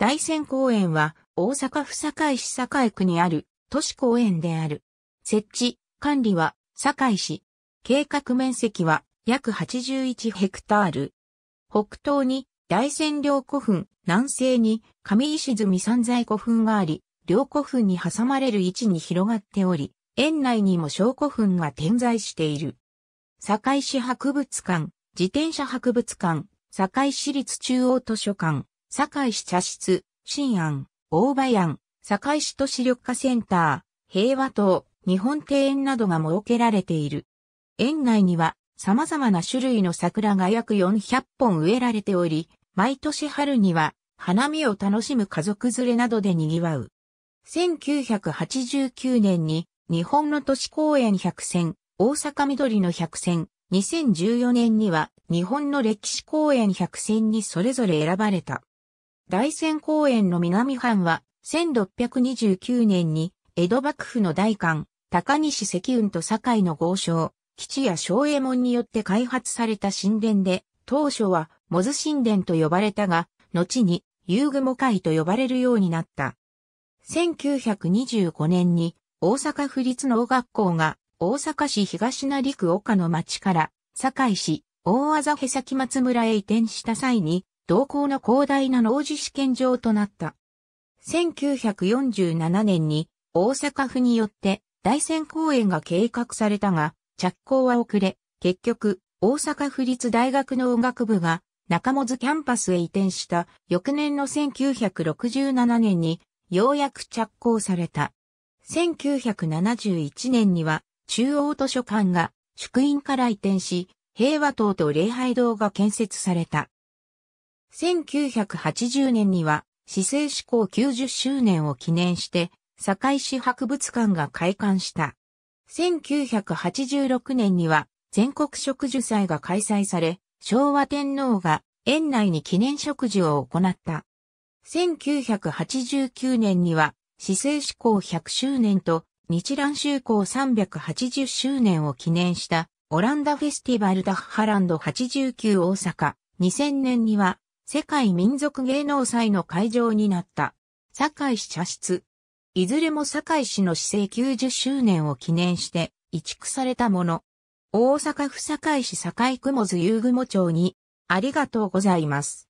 大仙公園は大阪府堺市堺区にある都市公園である。設置、管理は堺市。計画面積は約81ヘクタール。北東に大仙陵古墳、南西に上石積三在古墳があり、両古墳に挟まれる位置に広がっており、園内にも小古墳が点在している。堺市博物館、自転車博物館、堺市立中央図書館、堺市茶室、新安、大葉庵、堺市都市緑化センター、平和島、日本庭園などが設けられている。園内には様々な種類の桜が約400本植えられており、毎年春には花見を楽しむ家族連れなどで賑わう。1989年に日本の都市公園百選、大阪緑の百選、2014年には日本の歴史公園百選にそれぞれ選ばれた。大仙公園の南藩は、1629年に、江戸幕府の大官、高西石雲と堺の豪商、吉谷昭右衛門によって開発された神殿で、当初は、モズ神殿と呼ばれたが、後に、遊具も会と呼ばれるようになった。1925年に、大阪府立農学校が、大阪市東成区岡の町から、堺市、大字へ先松村へ移転した際に、同校の広大な農事試験場となった。1947年に大阪府によって大仙公園が計画されたが、着工は遅れ、結局、大阪府立大学の音楽部が中本キャンパスへ移転した翌年の1967年にようやく着工された。1971年には中央図書館が宿院から移転し、平和塔と礼拝堂が建設された。1980年には、市政志向90周年を記念して、堺市博物館が開館した。1986年には、全国植樹祭が開催され、昭和天皇が園内に記念植樹を行った。1989年には、市政志向100周年と日蘭修行380周年を記念したオランダフェスティバルダッハランド89大阪。2000年には世界民族芸能祭の会場になった、堺市茶室。いずれも堺市の市政90周年を記念して移築されたもの。大阪府堺市堺雲津遊具も町に、ありがとうございます。